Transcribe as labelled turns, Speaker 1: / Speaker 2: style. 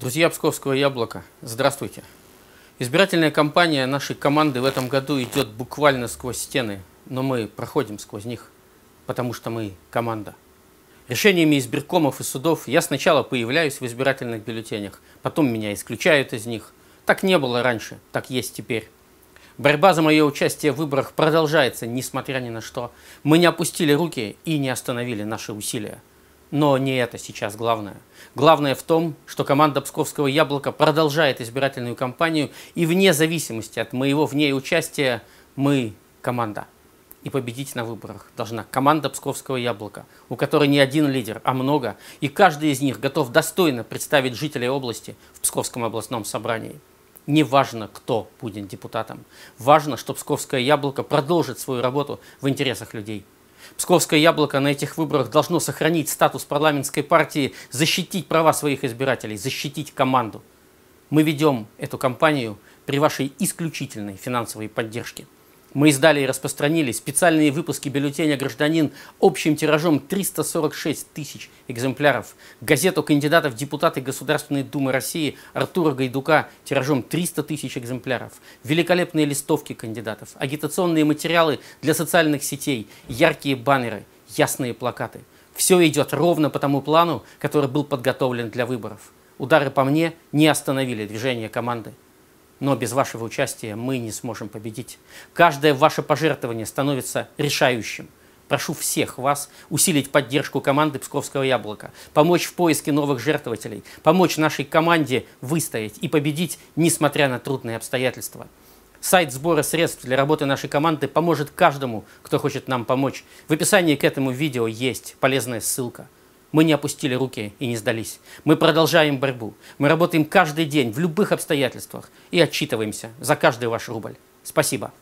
Speaker 1: Друзья Псковского яблока, здравствуйте. Избирательная кампания нашей команды в этом году идет буквально сквозь стены, но мы проходим сквозь них, потому что мы команда. Решениями избиркомов и судов я сначала появляюсь в избирательных бюллетенях, потом меня исключают из них. Так не было раньше, так есть теперь. Борьба за мое участие в выборах продолжается, несмотря ни на что. Мы не опустили руки и не остановили наши усилия. Но не это сейчас главное. Главное в том, что команда Псковского яблока продолжает избирательную кампанию, и вне зависимости от моего в ней участия, мы команда. И победить на выборах должна команда Псковского яблока, у которой не один лидер, а много, и каждый из них готов достойно представить жителей области в Псковском областном собрании. Не важно, кто будет депутатом. Важно, что Псковское яблоко продолжит свою работу в интересах людей. Псковское яблоко на этих выборах должно сохранить статус парламентской партии, защитить права своих избирателей, защитить команду. Мы ведем эту кампанию при вашей исключительной финансовой поддержке. Мы издали и распространили специальные выпуски бюллетеня «Гражданин» общим тиражом 346 тысяч экземпляров, газету кандидатов депутаты Государственной Думы России Артура Гайдука тиражом 300 тысяч экземпляров, великолепные листовки кандидатов, агитационные материалы для социальных сетей, яркие баннеры, ясные плакаты. Все идет ровно по тому плану, который был подготовлен для выборов. Удары по мне не остановили движение команды но без вашего участия мы не сможем победить. Каждое ваше пожертвование становится решающим. Прошу всех вас усилить поддержку команды Псковского яблока, помочь в поиске новых жертвователей, помочь нашей команде выстоять и победить, несмотря на трудные обстоятельства. Сайт сбора средств для работы нашей команды поможет каждому, кто хочет нам помочь. В описании к этому видео есть полезная ссылка – мы не опустили руки и не сдались. Мы продолжаем борьбу. Мы работаем каждый день в любых обстоятельствах и отчитываемся за каждый ваш рубль. Спасибо.